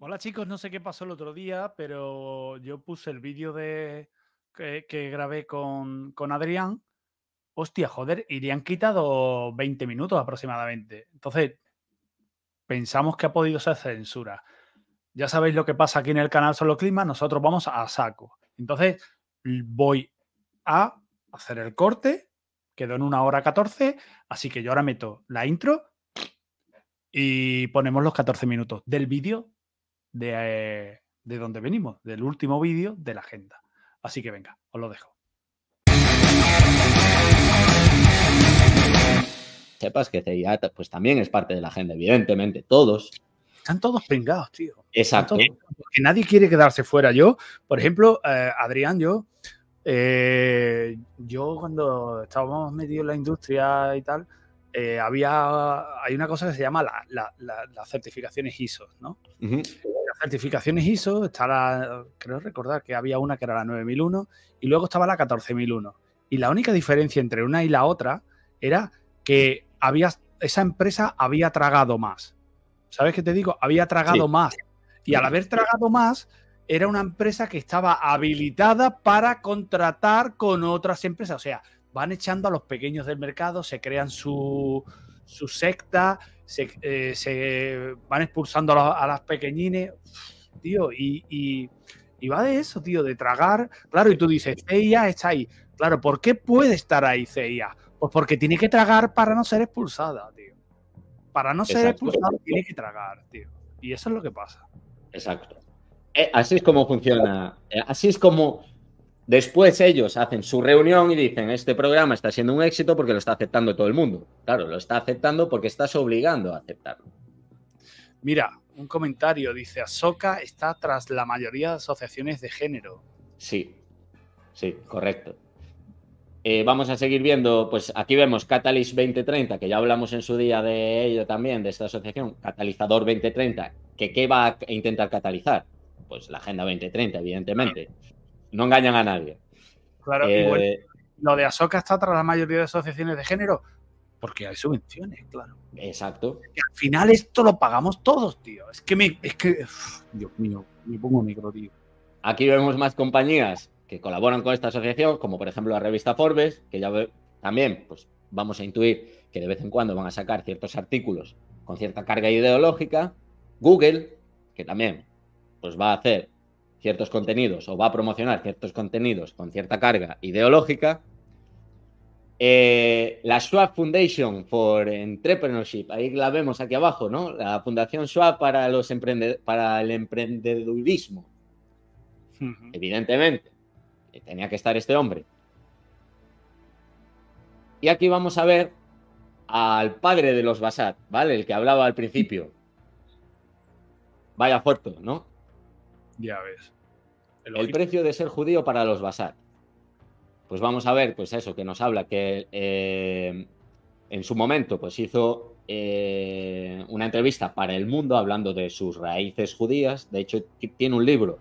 Hola chicos, no sé qué pasó el otro día, pero yo puse el vídeo de que, grabé con, Adrián. Hostia, joder, irían quitado 20 minutos aproximadamente. Entonces, pensamos que ha podido ser censura. Ya sabéis lo que pasa aquí en el canal Solo Clima, nosotros vamos a saco. Entonces, voy a hacer el corte, quedó en una hora 14, así que yo ahora meto la intro y ponemos los 14 minutos del vídeo de, eh, de donde venimos, del último vídeo de la agenda. Así que venga, os lo dejo. Sepas que CIA pues también es parte de la agenda, evidentemente, todos. Están todos pengados, tío. Exacto. porque nadie quiere quedarse fuera. Yo, por ejemplo, eh, Adrián, yo, eh, yo cuando estábamos metidos en la industria y tal, había hay una cosa que se llama la, las certificaciones ISO, ¿no? certificaciones ISO, está creo recordar que había una que era la 9001 y luego estaba la 14001. Y la única diferencia entre una y la otra era que había, esa empresa había tragado más. ¿Sabes qué te digo? Había tragado más. Y al haber tragado más, era una empresa que estaba habilitada para contratar con otras empresas. O sea, van echando a los pequeños del mercado, se crean su, su secta, eh, se, van expulsando a, las pequeñines, tío, y, va de eso, tío, de tragar, claro, y tú dices, CIA está ahí, claro, ¿por qué puede estar ahí CIA? Pues porque tiene que tragar para no ser expulsada, tío. Para no ser expulsada tiene que tragar, tío. Y eso es lo que pasa. Exacto. Eh, así es como funciona. Eh, así es como Después ellos hacen su reunión y dicen, este programa está siendo un éxito porque lo está aceptando todo el mundo. Claro, lo está aceptando porque estás obligando a aceptarlo. Mira, un comentario dice, Asoca está tras la mayoría de asociaciones de género. Sí, sí, correcto. Eh, vamos a seguir viendo, pues aquí vemos Catalyst 2030, que ya hablamos en su día de ello también, de esta asociación, Catalizador 2030, que qué va a intentar catalizar? Pues la Agenda 2030, evidentemente no engañan a nadie. Claro, eh, lo de Asoka está tras la mayoría de asociaciones de género, porque hay subvenciones, claro. Exacto. al final esto lo pagamos todos, tío. Es que me, Dios mío, me pongo micro, tío. Aquí vemos más compañías que colaboran con esta asociación, como por ejemplo la revista Forbes, que ya también pues, vamos a intuir que de vez en cuando van a sacar ciertos artículos con cierta carga ideológica. Google, que también pues, va a hacer ciertos contenidos o va a promocionar ciertos contenidos con cierta carga ideológica. Eh, la Schwab Foundation for Entrepreneurship, ahí la vemos aquí abajo, ¿no? La Fundación Schwab para, los para el emprendedurismo. Evidentemente, tenía que estar este hombre. Y aquí vamos a ver al padre de los Basat, ¿vale? El que hablaba al principio. Vaya fuerte, ¿no? Ya ves. El, precio de ser judío para los Basar. Pues vamos a ver, pues eso, que nos habla que eh, en su momento pues hizo eh, una entrevista para El Mundo hablando de sus raíces judías. De hecho, tiene un libro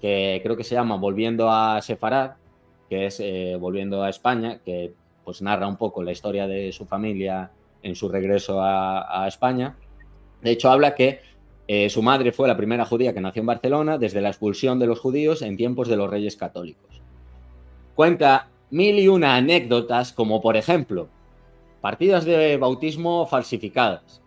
que creo que se llama Volviendo a Sefarad, que es eh, Volviendo a España, que pues narra un poco la historia de su familia en su regreso a España. De hecho, habla que eh, su madre fue la primera judía que nació en Barcelona desde la expulsión de los judíos en tiempos de los reyes católicos. Cuenta mil y una anécdotas, como por ejemplo, partidas de bautismo falsificadas,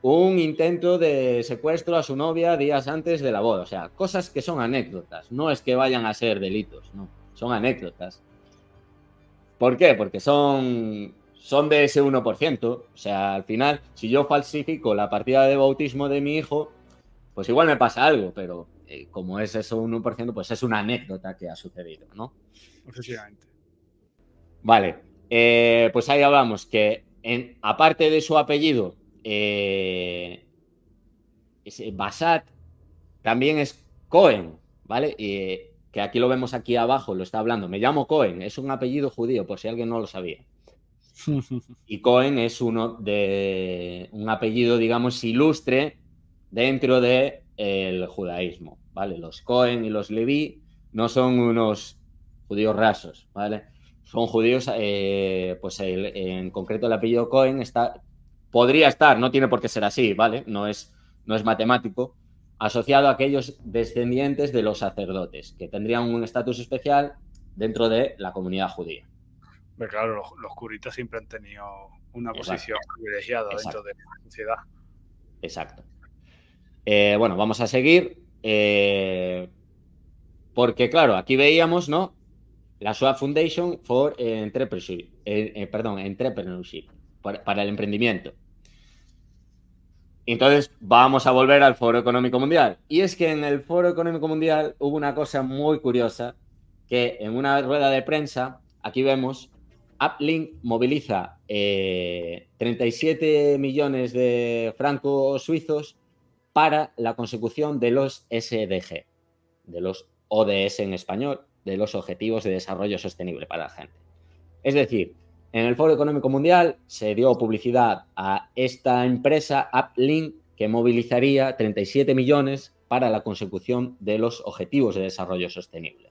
un intento de secuestro a su novia días antes de la boda, o sea, cosas que son anécdotas, no es que vayan a ser delitos, no, son anécdotas. ¿Por qué? Porque son, son de ese 1%, o sea, al final, si yo falsifico la partida de bautismo de mi hijo, pues igual me pasa algo, pero eh, como es eso un 1%, pues es una anécdota que ha sucedido, ¿no? Efectivamente. Vale, eh, pues ahí hablamos que aparte de su apellido, eh, Basat también es Cohen, ¿vale? Y, eh, que aquí lo vemos aquí abajo, lo está hablando. Me llamo Cohen, es un apellido judío, por si alguien no lo sabía. Y Cohen es uno de un apellido, digamos, ilustre dentro del de, el judaísmo, ¿vale? Los Cohen y los Leví no son unos judíos rasos, ¿vale? Son judíos, eh, pues en concreto el apellido Cohen está, podría estar, no tiene por qué ser así, ¿vale? No es, no es matemático, asociado a aquellos descendientes de los sacerdotes, que tendrían un estatus especial dentro de la comunidad judía. Pero claro, los, curitos curitas siempre han tenido una posición privilegiada dentro de la sociedad. Exacto. Eh, bueno, vamos a seguir. Eh, porque, claro, aquí veíamos, ¿no? La SWAP Foundation for eh, Entrepreneurship, perdón, Entrepreneurship, para, el emprendimiento. Entonces, vamos a volver al Foro Económico Mundial. Y es que en el Foro Económico Mundial hubo una cosa muy curiosa, que en una rueda de prensa, aquí vemos, Uplink moviliza 37 millones de francos suizos para la consecución de los SDG, de los ODS en español, de los Objetivos de Desarrollo Sostenible para la gente. Es decir, en el Foro Económico Mundial se dio publicidad a esta empresa, AppLink, que movilizaría 37 millones para la consecución de los Objetivos de Desarrollo Sostenible.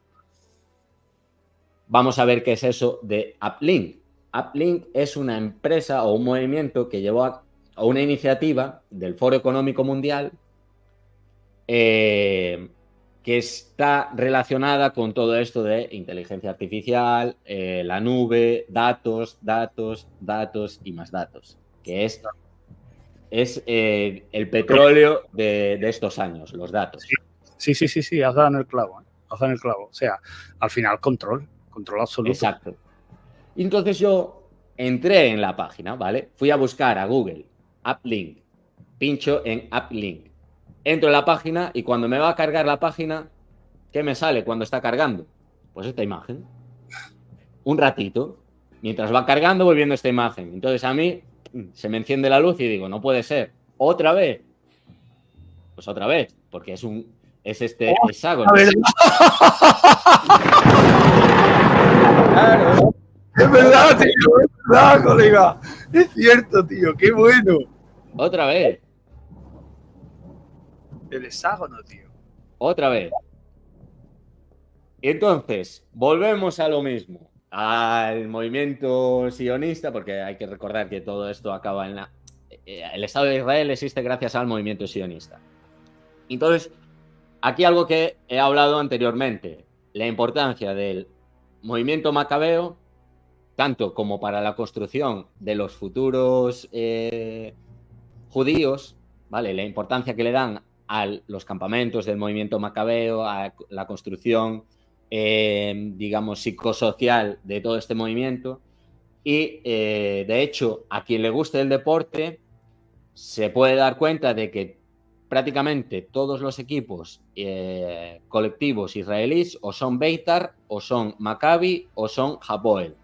Vamos a ver qué es eso de AppLink. AppLink es una empresa o un movimiento que llevó a o una iniciativa del Foro Económico Mundial eh, que está relacionada con todo esto de inteligencia artificial, eh, la nube, datos, datos, datos y más datos, que esto es eh, el petróleo de, estos años, los datos. Sí, sí, sí, sí, has el clavo, has en el clavo. O sea, al final control, control absoluto. Exacto. Entonces yo entré en la página, ¿vale? Fui a buscar a Google uplink. Pincho en uplink. Entro en la página y cuando me va a cargar la página, ¿qué me sale cuando está cargando? Pues esta imagen. Un ratito. Mientras va cargando, voy viendo esta imagen. Entonces a mí mm, se me enciende la luz y digo, no puede ser. Otra vez. Pues otra vez, porque es un es este oh, Es verdad, tío, es verdad, colega. Es cierto, tío, qué bueno. Otra vez. El hexágono, tío. Otra vez. Y entonces, volvemos a lo mismo, al movimiento sionista, porque hay que recordar que todo esto acaba en la... Eh, el Estado de Israel existe gracias al movimiento sionista. Entonces, aquí algo que he hablado anteriormente, la importancia del movimiento macabeo, tanto como para la construcción de los futuros eh, judíos, ¿vale? La importancia que le dan a los campamentos del movimiento macabeo, a la construcción, em, digamos, psicosocial de todo este movimiento. Y eh, de hecho, a quien le guste el deporte, se puede dar cuenta de que prácticamente todos los equipos eh, colectivos israelíes o son Beitar, o son Maccabi, o son Hapoel.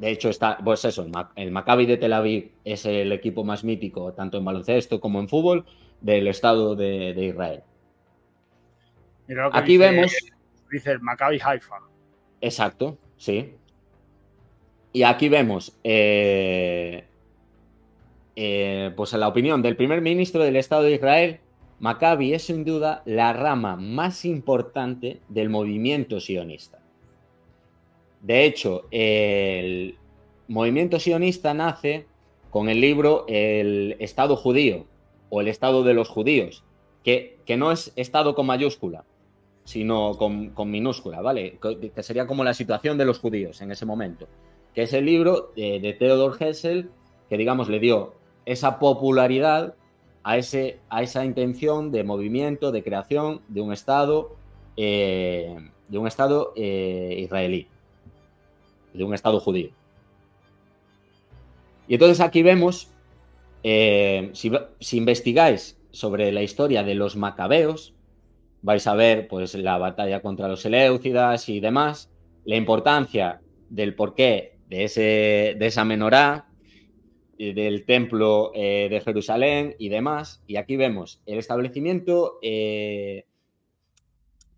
De hecho, está, pues eso, el, Maccabi de Tel Aviv es el equipo más mítico, tanto en baloncesto como en fútbol, del Estado de, Israel. Aquí vemos. Dice el Maccabi Haifa. Exacto, sí. Y aquí vemos eh, eh, pues en la opinión del primer ministro del Estado de Israel, Maccabi es sin duda la rama más importante del movimiento sionista. De hecho, el movimiento sionista nace con el libro El Estado judío o El Estado de los judíos, que, que no es Estado con mayúscula, sino con, minúscula, ¿vale? Que, sería como la situación de los judíos en ese momento, que es el libro eh, de, Theodor Hessel que, digamos, le dio esa popularidad a, ese, a esa intención de movimiento, de creación de un Estado, eh, de un estado eh, israelí de un Estado judío. Y entonces aquí vemos, eh, si, investigáis sobre la historia de los macabeos, vais a ver pues, la batalla contra los Seleucidas y demás, la importancia del porqué de, ese, de esa menorá, eh, del templo eh, de Jerusalén y demás. Y aquí vemos el establecimiento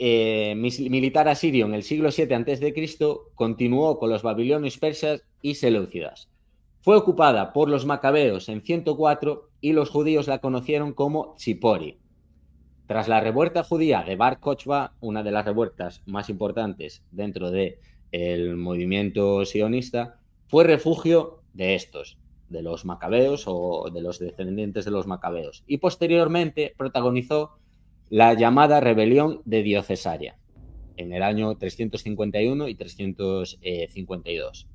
eh, militar asirio en el siglo VII a.C., continuó con los babilonios persas y seleucidas. Fue ocupada por los macabeos en 104 y los judíos la conocieron como Chipori. Tras la revuelta judía de Bar Kochba, una de las revueltas más importantes dentro del el movimiento sionista, fue refugio de estos, de los macabeos o de los descendientes de los macabeos, y posteriormente protagonizó la llamada rebelión de Diocesaria en el año 351 y 352.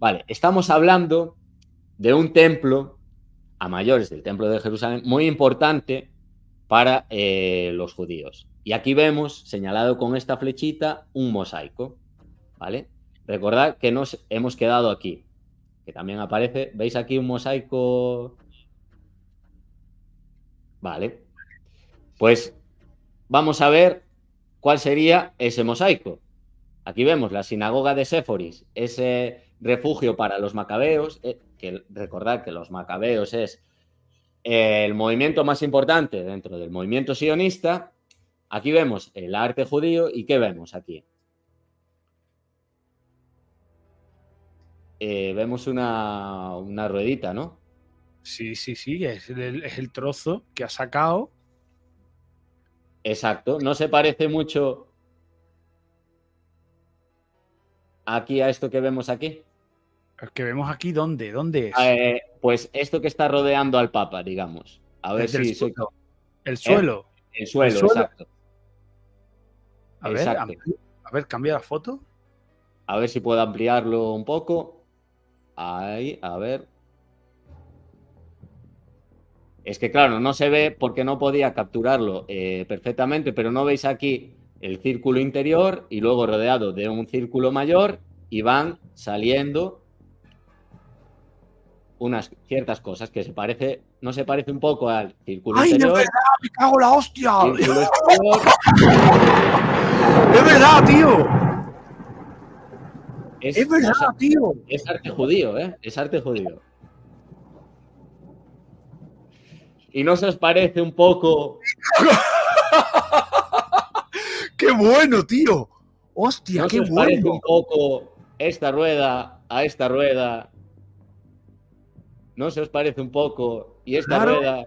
Vale, estamos hablando de un templo a mayores del templo de Jerusalén muy importante para eh, los judíos. Y aquí vemos señalado con esta flechita un mosaico, ¿vale? Recordad que nos hemos quedado aquí, que también aparece, ¿veis aquí un mosaico? Vale, pues vamos a ver cuál sería ese mosaico. Aquí vemos la sinagoga de Séforis, ese refugio para los macabeos, eh, que recordad que los macabeos es eh, el movimiento más importante dentro del movimiento sionista. Aquí vemos el arte judío y ¿qué vemos aquí? Eh, vemos una, ruedita, ¿no? Sí, sí, sí, es el trozo que ha sacado Exacto, no se parece mucho aquí a esto que vemos aquí. ¿Que vemos aquí dónde? ¿Dónde es? Eh, pues esto que está rodeando al Papa, digamos. A ver si... El, eh, el suelo. el suelo, exacto. A ver, a ver, cambia la foto. A ver si puedo ampliarlo un poco. Ahí, a ver. Es que claro, no se ve porque no podía capturarlo eh, perfectamente, pero no veis aquí el círculo interior y luego rodeado de un círculo mayor y van saliendo unas ciertas cosas que se parece, no se parece un poco al círculo interior. ¡Ay, verdad! ¡Me cago la hostia! ¡Es verdad, tío! es verdad, tío. Es arte judío, ¿eh? Es arte judío. ¿Y no se os parece un poco? ¡Qué bueno, tío! ¡Hostia, ¿No qué se os bueno! parece un poco esta rueda a esta rueda? ¿No se os parece un poco? ¿Y esta rueda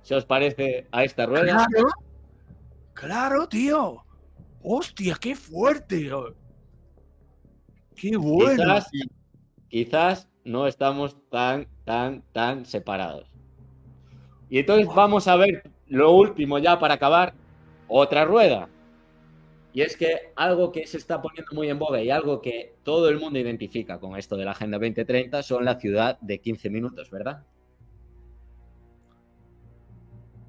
se os parece a esta rueda? Claro, claro tío. ¡Hostia, qué fuerte! ¡Qué bueno! quizás no estamos tan, tan, tan separados. Y entonces vamos a ver lo último ya para acabar, otra rueda. Y es que algo que se está poniendo muy en boga y algo que todo el mundo identifica con esto de la Agenda 2030 son la ciudad de 15 minutos, ¿verdad?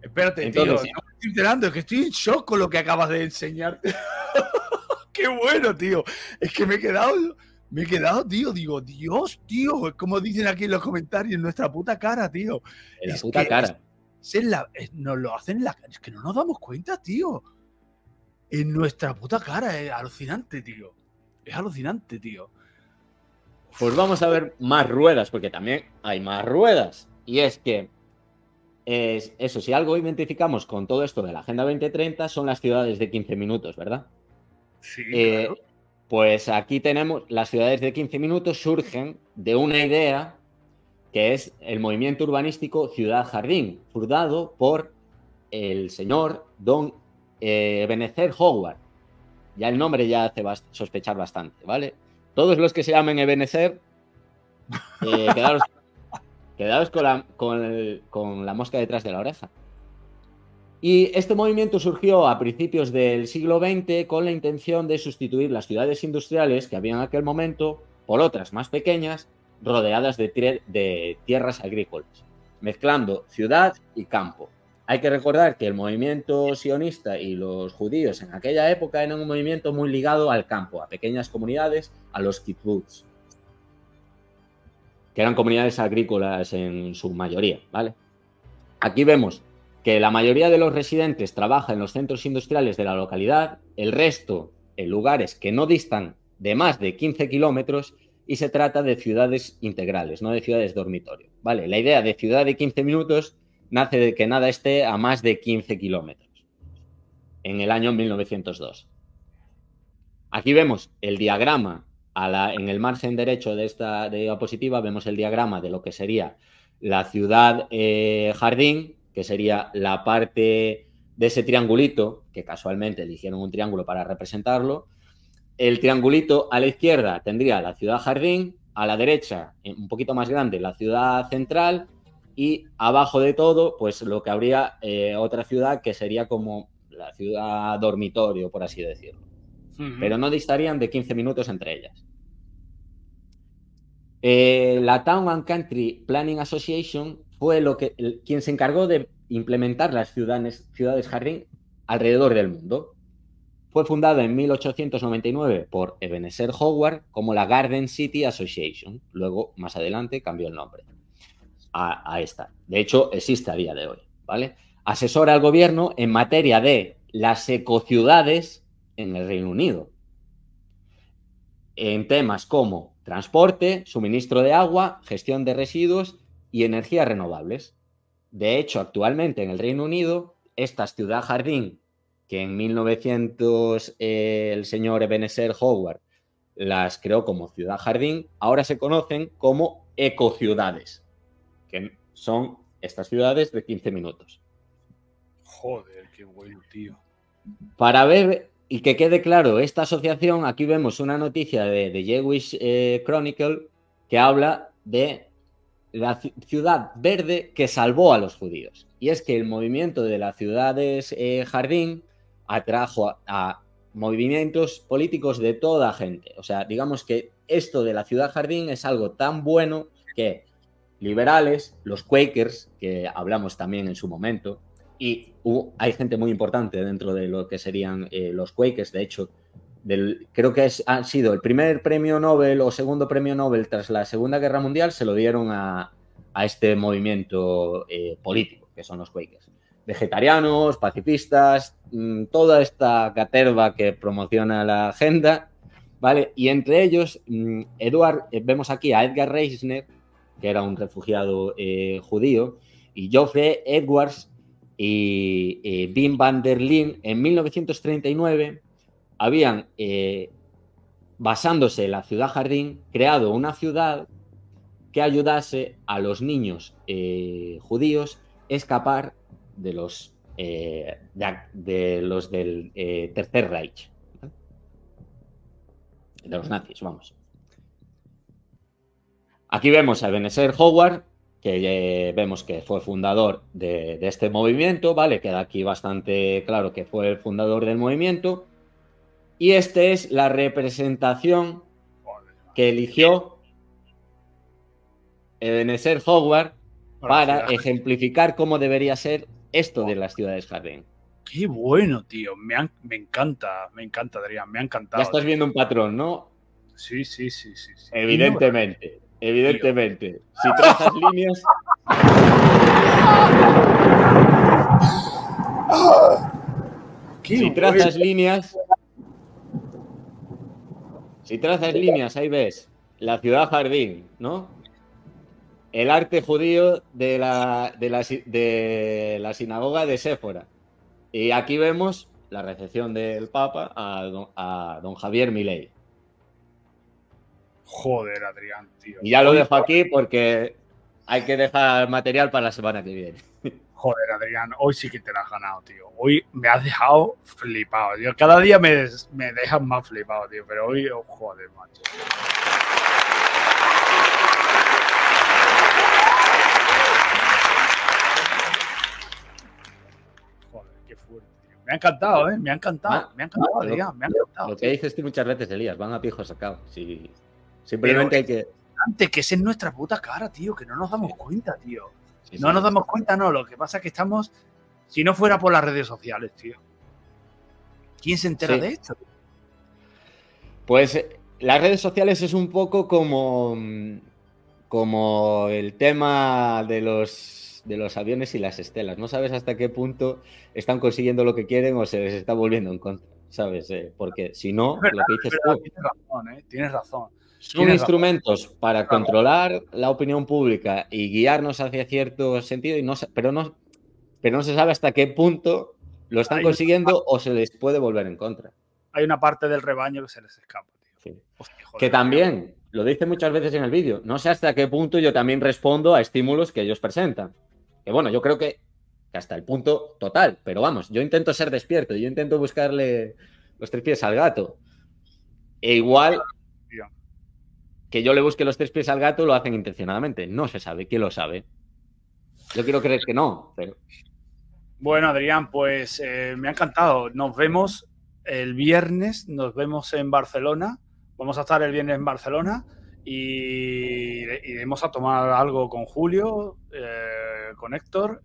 Espérate, tío, no estoy enterando, que estoy en shock con lo que acabas de enseñarte Qué bueno, tío. Es que me he quedado, me he quedado, tío. Digo, Dios, tío. Es como dicen aquí en los comentarios, nuestra puta cara, tío. En la puta cara lo hacen la Es que no nos damos cuenta, tío. En nuestra puta cara, es alucinante, tío. Es alucinante, tío. Pues vamos a ver más ruedas, porque también hay más ruedas. Y es que, eso, si algo identificamos con todo esto de la Agenda 2030 son las ciudades de 15 minutos, ¿verdad? Sí. Eh, pues aquí tenemos, las ciudades de 15 minutos surgen de una idea que es el movimiento urbanístico Ciudad Jardín, fundado por el señor Don Ebenezer Howard. Ya el nombre ya hace sospechar bastante, ¿vale? Todos los que se llamen Ebenezer, eh, quedaros, con, con la mosca detrás de la oreja. Y este movimiento surgió a principios del siglo XX con la intención de sustituir las ciudades industriales que había en aquel momento por otras más pequeñas rodeadas de, tierras agrícolas, mezclando ciudad y campo. Hay que recordar que el movimiento sionista y los judíos en aquella época eran un movimiento muy ligado al campo, a pequeñas comunidades, a los kibbutz, que eran comunidades agrícolas en su mayoría, ¿vale? Aquí vemos que la mayoría de los residentes trabaja en los centros industriales de la localidad, el resto en lugares que no distan de más de 15 kilómetros y se trata de ciudades integrales, no de ciudades dormitorio. Vale, la idea de ciudad de 15 minutos nace de que nada esté a más de 15 kilómetros en el año 1902. Aquí vemos el diagrama en el margen derecho de esta diapositiva, vemos el diagrama de lo que sería la ciudad eh, jardín, que sería la parte de ese triangulito, que casualmente eligieron un triángulo para representarlo, el triangulito a la izquierda tendría la ciudad jardín, a la derecha, eh, un poquito más grande, la ciudad central y abajo de todo, pues lo que habría eh, otra ciudad que sería como la ciudad dormitorio, por así decirlo. Pero no distarían de 15 minutos entre ellas. Eh, la Town and Country Planning Association fue lo que, quien se encargó de implementar las ciudades, ciudades jardín alrededor del mundo. Fue fundada en 1899 por Ebenezer Howard como la Garden City Association. Luego, más adelante, cambió el nombre a, esta. De hecho, existe a día de hoy. ¿vale? Asesora al gobierno en materia de las ecociudades en el Reino Unido. En temas como transporte, suministro de agua, gestión de residuos y energías renovables. De hecho, actualmente en el Reino Unido, esta ciudad jardín que en 1900 eh, el señor Ebenezer Howard las creó como ciudad jardín, ahora se conocen como ecociudades, que son estas ciudades de 15 minutos. Joder, qué bueno, tío. Para ver y que quede claro esta asociación, aquí vemos una noticia de The Jewish eh, Chronicle que habla de la ciudad verde que salvó a los judíos. Y es que el movimiento de las ciudades eh, jardín atrajo a, movimientos políticos de toda gente. O sea, digamos que esto de la ciudad jardín es algo tan bueno que liberales, los Quakers, que hablamos también en su momento, y hay gente muy importante dentro de lo que serían eh, los Quakers, de hecho, del, creo que es, han sido el primer premio Nobel o segundo premio Nobel tras la Segunda Guerra Mundial, se lo dieron a, a este movimiento eh, político, que son los Quakers vegetarianos, pacifistas, mm, toda esta caterva que promociona la agenda, ¿vale? Y entre ellos, mm, Eduard, eh, vemos aquí a Edgar Reisner, que era un refugiado eh, judío, y Geoffrey Edwards y eh, van der en 1939 habían, eh, basándose en la ciudad jardín, creado una ciudad que ayudase a los niños judíos escapar de los, eh, de, los del eh, Tercer Reich, de los nazis, vamos. Aquí vemos a Ebenezer Howard, que eh, vemos que fue fundador de, de, este movimiento, ¿vale? Queda aquí bastante claro que fue el fundador del movimiento. Y esta es la representación que eligió Ebenezer Howard para ejemplificar cómo debería ser esto de las ciudades jardín. Qué bueno, tío. Me, encanta, me encanta, Adrián. Me ha encantado. Ya estás viendo un patrón, ¿no? Sí, sí, sí, sí. Evidentemente, evidentemente. Si trazas líneas. Qué si trazas líneas. Si trazas líneas, ahí ves. La ciudad jardín, ¿no? el arte judío de la, de de la sinagoga de Séfora. Y aquí vemos la recepción del Papa a don, Javier Milei. Joder, Adrián, tío. Y ya lo dejo aquí porque hay que dejar material para la semana que viene. Joder, Adrián, hoy sí que te la has ganado, tío. Hoy me has dejado flipado, tío. Cada día me, me dejas más flipado, tío. Pero hoy, oh, joder, macho. Me ha encantado, ¿eh? Me ha encantado. Ah, me ha encantado, me ha encantado. Lo que dices muchas veces, Elías, van a pijos sacado. Simplemente hay que. Antes que es en nuestra puta cara, tío, que no nos damos cuenta, tío. no nos damos cuenta, no. Lo que pasa es que estamos. Si no fuera por las redes sociales, tío. ¿Quién se entera de esto? Pues eh, las redes sociales es un poco como. Como el tema de los de los aviones y las estelas. No sabes hasta qué punto están consiguiendo lo que quieren o se les está volviendo en contra, ¿sabes? Eh, porque si no, lo que dices tú... Tienes razón, ¿eh? Son instrumentos para controlar la opinión pública y guiarnos hacia cierto sentido, y no, pero, no, pero no se sabe hasta qué punto lo están consiguiendo o se les puede volver en contra. Hay una parte del rebaño que se les escapa. que también, lo dice muchas veces en el vídeo, no sé hasta qué punto yo también respondo a estímulos que ellos presentan. Que bueno, yo creo que hasta el punto total, pero vamos, yo intento ser despierto, yo intento buscarle los tres pies al gato. E igual que yo le busque los tres pies al gato lo hacen intencionadamente. No se sabe, ¿quién lo sabe? Yo quiero creer que no, pero... Bueno, Adrián, pues eh, me ha encantado. Nos vemos el viernes, nos vemos en Barcelona. Vamos a estar el viernes en Barcelona y iremos a tomar algo con Julio. Eh, eh, con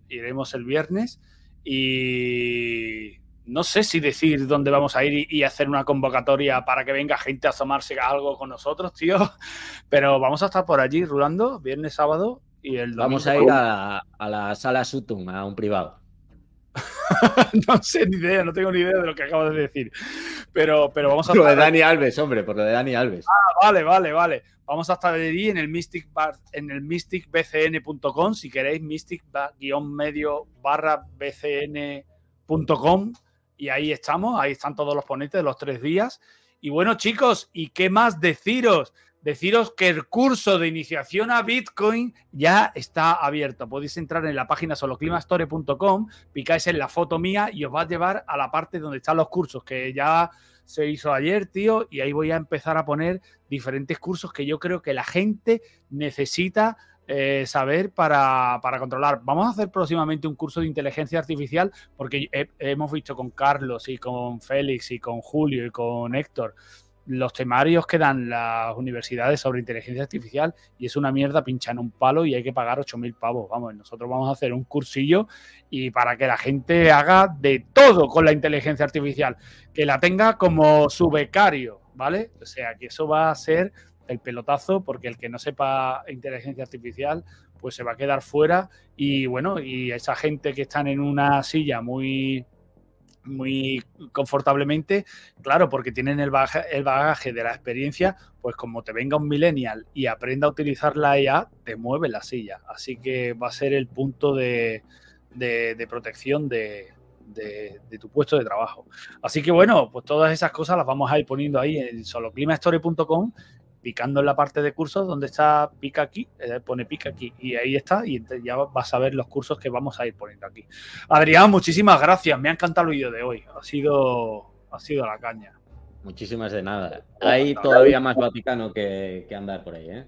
iremos el viernes y no sé si decir dónde vamos a ir y, hacer una convocatoria para que venga gente a asomarse algo con nosotros, tío. Pero vamos a estar por allí rulando viernes, sábado y el domingo. Vamos a ir a, a la sala Sutum, a un privado. no sé ni idea, no tengo ni idea de lo que acabo de decir. Pero, pero vamos a... Por lo de Dani Alves, hombre, por lo de Dani Alves. Ah, vale, vale, vale. Vamos a estar allí en el Mystic en el mysticbcn.com, si queréis, mystic-medio barra bcn.com. Y ahí estamos, ahí están todos los ponentes de los tres días. Y bueno, chicos, ¿y qué más deciros? deciros que el curso de iniciación a Bitcoin ya está abierto. Podéis entrar en la página soloclimastore.com, picáis en la foto mía y os va a llevar a la parte donde están los cursos, que ya se hizo ayer, tío, y ahí voy a empezar a poner diferentes cursos que yo creo que la gente necesita eh, saber para, controlar. Vamos a hacer próximamente un curso de inteligencia artificial porque eh, hemos visto con Carlos y con Félix y con Julio y con Héctor los temarios que dan las universidades sobre inteligencia artificial y es una mierda pinchan en un palo y hay que pagar 8.000 pavos. Vamos, nosotros vamos a hacer un cursillo y para que la gente haga de todo con la inteligencia artificial, que la tenga como su becario, ¿vale? O sea, que eso va a ser el pelotazo porque el que no sepa inteligencia artificial pues se va a quedar fuera y bueno, y esa gente que están en una silla muy muy confortablemente, claro, porque tienen el bagaje, el bagaje de la experiencia, pues como te venga un millennial y aprenda a utilizar la IA, e te mueve la silla. Así que va a ser el punto de, protección de, tu puesto de trabajo. Así que bueno, pues todas esas cosas las vamos a ir poniendo ahí en soloclimastory.com picando en la parte de cursos donde está pica aquí, eh, pone pica aquí y ahí está y ya vas a ver los cursos que vamos a ir poniendo aquí. Adrián, muchísimas gracias, me ha encantado el vídeo de hoy, ha sido, ha sido la caña. Muchísimas de nada. Hay todavía más Vaticano que, andar por ahí, ¿eh?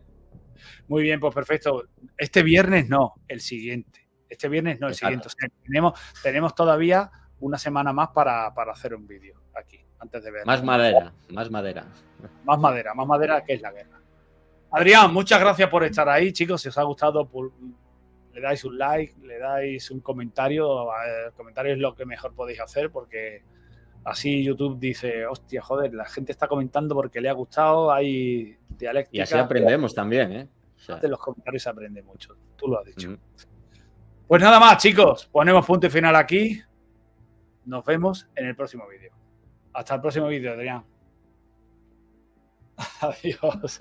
Muy bien, pues perfecto. Este viernes no, el siguiente. Este viernes no, el siguiente. O sea, tenemos, tenemos todavía una semana más para, hacer un vídeo aquí, antes de ver. Más madera, más madera. Más madera, más madera que es la guerra. Adrián, muchas gracias por estar ahí, chicos. Si os ha gustado, le dais un like, le dais un comentario. El eh, comentario es lo que mejor podéis hacer porque así YouTube dice, hostia, joder, la gente está comentando porque le ha gustado, hay dialéctica. Y así aprendemos también, ¿eh? De los comentarios se aprende mucho, tú lo has dicho. Pues nada más, chicos, ponemos punto y final aquí. Nos vemos en el próximo vídeo. Hasta el próximo vídeo, Adrián. Adiós.